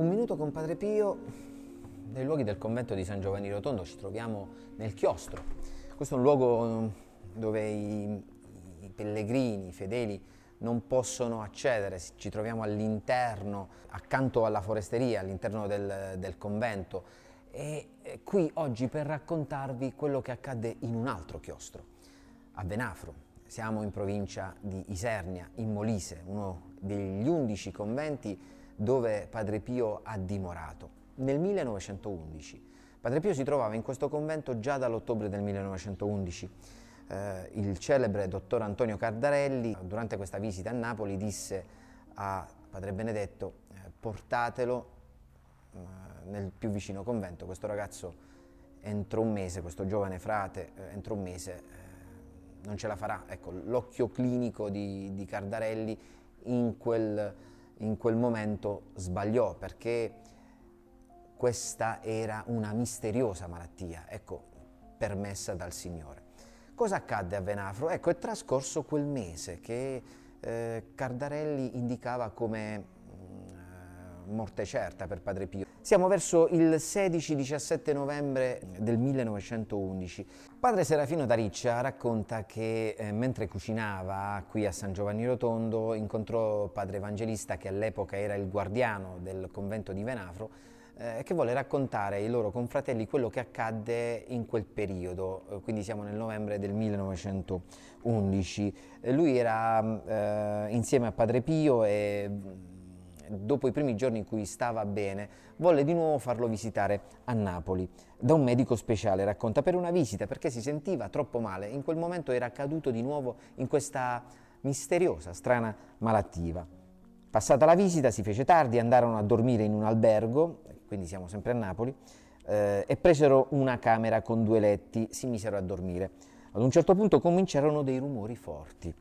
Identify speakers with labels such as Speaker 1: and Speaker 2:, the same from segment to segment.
Speaker 1: Un minuto con Padre Pio, nei luoghi del convento di San Giovanni Rotondo ci troviamo nel chiostro. Questo è un luogo mm, dove i, i pellegrini, i fedeli non possono accedere, ci troviamo all'interno, accanto alla foresteria, all'interno del, del convento. E, e qui oggi per raccontarvi quello che accadde in un altro chiostro, a Venafro. Siamo in provincia di Isernia, in Molise, uno degli undici conventi dove Padre Pio ha dimorato. Nel 1911. Padre Pio si trovava in questo convento già dall'ottobre del 1911. Eh, il celebre dottor Antonio Cardarelli, durante questa visita a Napoli, disse a Padre Benedetto eh, portatelo eh, nel più vicino convento. Questo ragazzo entro un mese, questo giovane frate, eh, entro un mese non ce la farà. Ecco, l'occhio clinico di, di Cardarelli in quel in quel momento sbagliò perché questa era una misteriosa malattia, ecco, permessa dal Signore. Cosa accadde a Venafro? Ecco, è trascorso quel mese che eh, Cardarelli indicava come mh, mm, eh, morte certa per Padre Pio. Siamo verso il 16-17 novembre del 1911 Padre Serafino Tariccia racconta che eh, mentre cucinava qui a San Giovanni Rotondo incontrò Padre Evangelista che all'epoca era il guardiano del convento di Venafro eh, che volle raccontare ai loro confratelli quello che accadde in quel periodo, eh, quindi siamo nel novembre del 1911. Eh, lui era mm, eh, insieme a Padre Pio e mm, dopo i primi giorni in cui stava bene, volle di nuovo farlo visitare a Napoli da un medico speciale, racconta, per una visita perché si sentiva troppo male. In quel momento era caduto di nuovo in questa misteriosa, strana malattia. Passata la visita si fece tardi, andarono a dormire in un albergo, quindi siamo sempre a Napoli, eh, e presero una camera con due letti, si misero a dormire. Ad un certo punto cominciarono dei rumori forti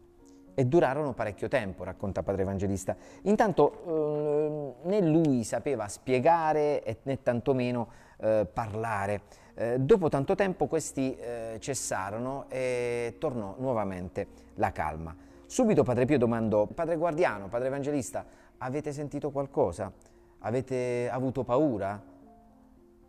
Speaker 1: e durarono parecchio tempo, racconta Padre Evangelista. Intanto ehm, né lui sapeva spiegare né tantomeno eh, parlare. Eh, dopo tanto tempo questi eh, cessarono e tornò nuovamente la calma. Subito Padre Pio domandò, Padre Guardiano, Padre Evangelista, avete sentito qualcosa? Avete avuto paura?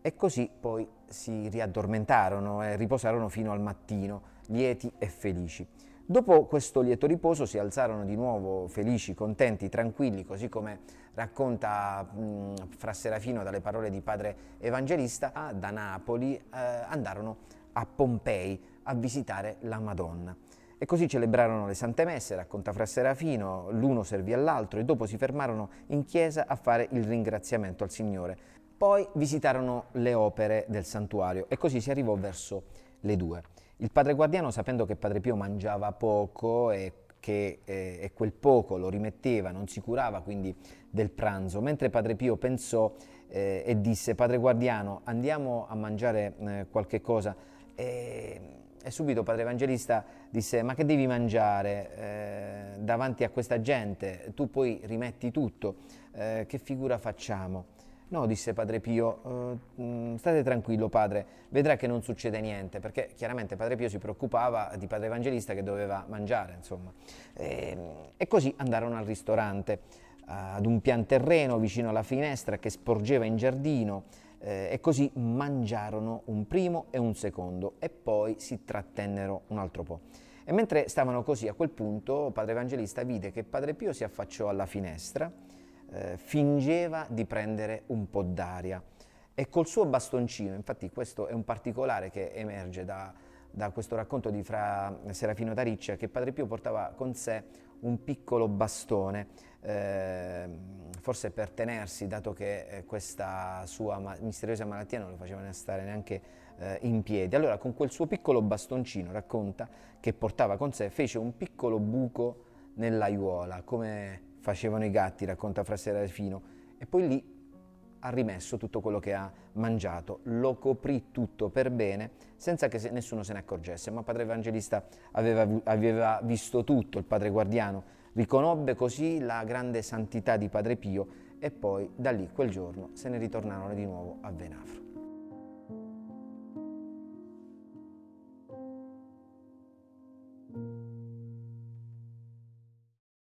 Speaker 1: E così poi si riaddormentarono e riposarono fino al mattino, lieti e felici. Dopo questo lieto riposo si alzarono di nuovo felici, contenti, tranquilli, così come racconta mh, Fra Serafino dalle parole di padre evangelista, ah, da Napoli eh, andarono a Pompei a visitare la Madonna. E così celebrarono le Sante Messe, racconta Fra Serafino, l'uno servì all'altro e dopo si fermarono in chiesa a fare il ringraziamento al Signore. Poi visitarono le opere del santuario e così si arrivò verso le due. Il padre guardiano, sapendo che padre Pio mangiava poco e che eh, e quel poco lo rimetteva, non si curava quindi del pranzo, mentre padre Pio pensò eh, e disse, padre guardiano, andiamo a mangiare eh, qualche cosa. E, e, subito padre evangelista disse, ma che devi mangiare eh, davanti a questa gente? Tu poi rimetti tutto, eh, che figura facciamo? No, disse padre Pio, eh, mm, state tranquillo padre, vedrà che non succede niente, perché chiaramente padre Pio si preoccupava di padre Evangelista che doveva mangiare, insomma. E, ehm, e così andarono al ristorante, ad un pian terreno vicino alla finestra che sporgeva in giardino, eh, e così mangiarono un primo e un secondo, e poi si trattennero un altro po'. E mentre stavano così, a quel punto padre Evangelista vide che padre Pio si affacciò alla finestra, eh, fingeva di prendere un po' d'aria e col suo bastoncino, infatti questo è un particolare che emerge da, da questo racconto di Fra Serafino Tariccia, che Padre Pio portava con sé un piccolo bastone, eh, forse per tenersi, dato che eh, questa sua ma- misteriosa malattia non lo faceva ne stare neanche eh, in piedi. Allora con quel suo piccolo bastoncino, racconta, che portava con sé, fece un piccolo buco nell'aiuola, come facevano i gatti, racconta fra Serafino, e poi lì ha rimesso tutto quello che ha mangiato, lo coprì tutto per bene senza che nessuno se ne accorgesse, ma padre evangelista aveva, aveva visto tutto, il padre guardiano riconobbe così la grande santità di padre Pio e poi da lì quel giorno se ne ritornarono di nuovo a Venafro.